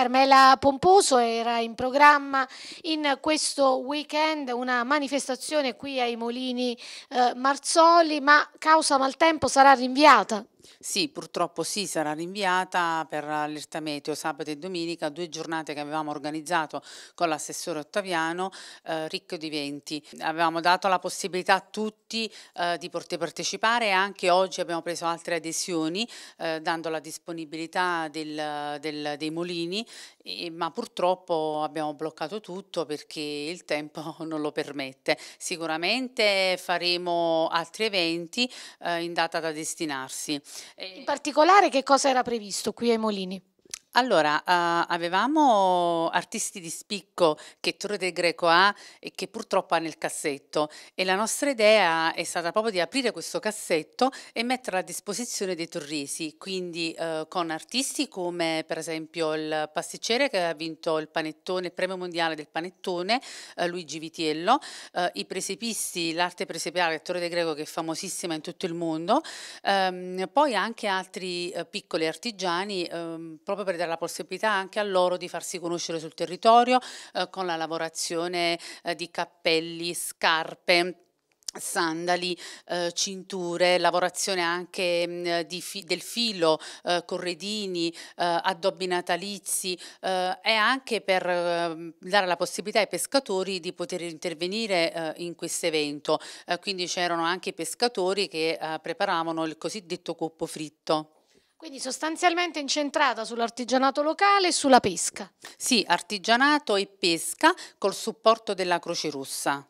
Carmela Pomposo era in programma in questo weekend una manifestazione qui ai Molini eh, Marzoli, ma causa maltempo sarà rinviata sì, purtroppo sì, sarà rinviata per allerta meteo sabato e domenica, due giornate che avevamo organizzato con l'assessore Ottaviano, eh, ricco di eventi. Avevamo dato la possibilità a tutti eh, di poter partecipare e anche oggi abbiamo preso altre adesioni eh, dando la disponibilità del, del, dei mulini, e, ma purtroppo abbiamo bloccato tutto perché il tempo non lo permette. Sicuramente faremo altri eventi eh, in data da destinarsi. In particolare che cosa era previsto qui ai Molini? Allora, uh, avevamo artisti di spicco che Torre del Greco ha e che purtroppo ha nel cassetto e la nostra idea è stata proprio di aprire questo cassetto e metterlo a disposizione dei torrisi, quindi uh, con artisti come per esempio il pasticcere che ha vinto il, panettone, il premio mondiale del panettone, uh, Luigi Vitiello, eh, i presepisti, l'arte presepiale Torre del Greco che è famosissima in tutto il mondo, um, poi anche altri piccoli artigiani um, proprio per darà la possibilità anche a loro di farsi conoscere sul territorio eh, con la lavorazione eh, di cappelli, scarpe sandali, eh, cinture, lavorazione anche mh, mm, fi del filo, eh, corredini, eh, addobbi natalizi eh, e anche per eh, dare la possibilità ai pescatori di poter intervenire eh, in questo evento. quindi c'erano anche i pescatori che preparavano il cosiddetto coppo fritto. Quindi sostanzialmente incentrata sull'artigianato locale e sulla pesca. Sì, artigianato e pesca col supporto della Croce Rossa.